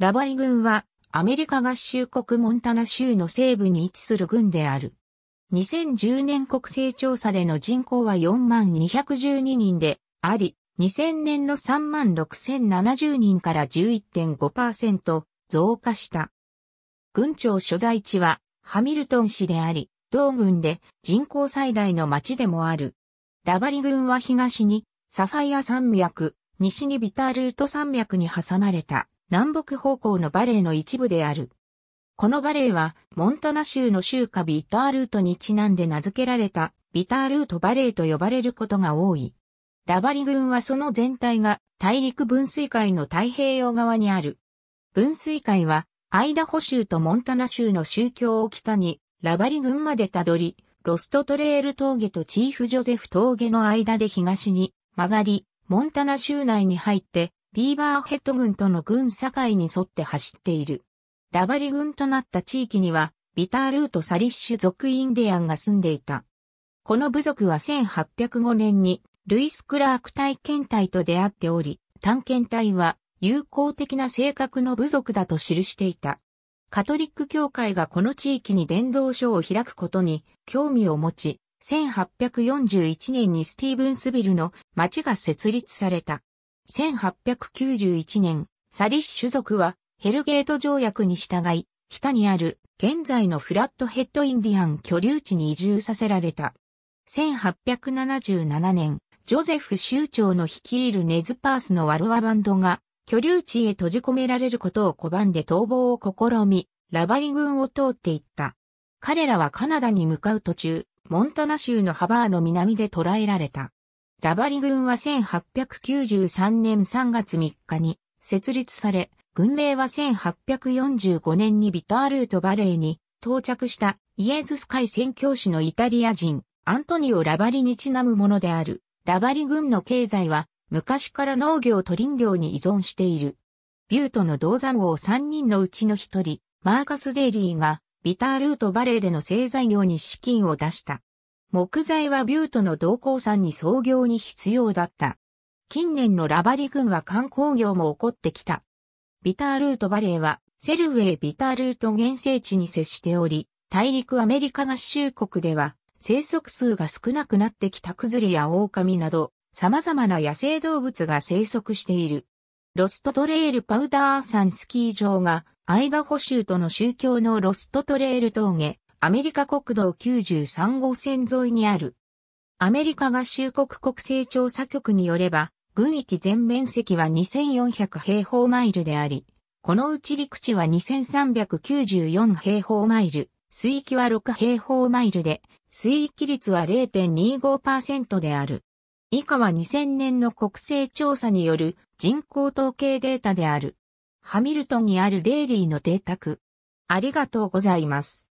ラバリ軍はアメリカ合衆国モンタナ州の西部に位置する軍である。2010年国勢調査での人口は4212人であり、2000年の36070人から11.5%増加した。軍庁所在地はハミルトン市であり、同軍で人口最大の町でもある。ラバリ軍は東にサファイア山脈、西にビタールート山脈に挟まれた南北方向のバレーの一部である。このバレーは、モンタナ州の州下ビタールートにちなんで名付けられた、ビタールートバレーと呼ばれることが多い。ラバリ群はその全体が大陸分水海の太平洋側にある。分水海は、アイダホ州とモンタナ州の宗教を北に、ラバリ群までたどり、ロストトレール峠とチーフジョゼフ峠の間で東に曲がり、モンタナ州内に入ってビーバーヘッド軍との軍境に沿って走っている。ラバリ軍となった地域には、ビタールート・サリッシュ族インディアンが住んでいた。この部族は1805年に、ルイス・クラーク体検隊と出会っており、探検隊は友好的な性格の部族だと記していた。カトリック教会がこの地域に伝道所を開くことに興味を持ち、1841年にスティーブンスビルの町が設立された。1891年、サリッシュ族はヘルゲート条約に従い、北にある現在のフラットヘッドインディアン居留地に移住させられた。1877年、ジョゼフ州長の率いるネズパースのワルワバンドが居留地へ閉じ込められることを拒んで逃亡を試み、ラバリ軍を通っていった。彼らはカナダに向かう途中、モンタナ州のハバーの南で捕らえられた。ラバリ軍は1893年3月3日に設立され、軍名は1845年にビタールートバレーに到着したイエズス会宣教師のイタリア人アントニオ・ラバリにちなむものである。ラバリ軍の経済は昔から農業と林業に依存している。ビュートの銅山王3人のうちの1人、マーカス・デイリーがビタールートバレーでの製材業に資金を出した。木材はビュートの同行山に創業に必要だった。近年のラバリ郡は観光業も起こってきた。ビタールートバレーはセルウェイビタールート原生地に接しており、大陸アメリカ合衆国では生息数が少なくなってきたクズリや狼など様々な野生動物が生息している。ロストトレイルパウダー山スキー場がアイダホ州との宗教のロストトレイル峠、アメリカ国道93号線沿いにある。アメリカ合衆国国勢調査局によれば、軍域全面積は2400平方マイルであり、このうち陸地は2394平方マイル、水域は6平方マイルで、水域率は0.25%である。以下は2000年の国勢調査による人口統計データである。ハミルトンにあるデイリーの邸宅。ありがとうございます。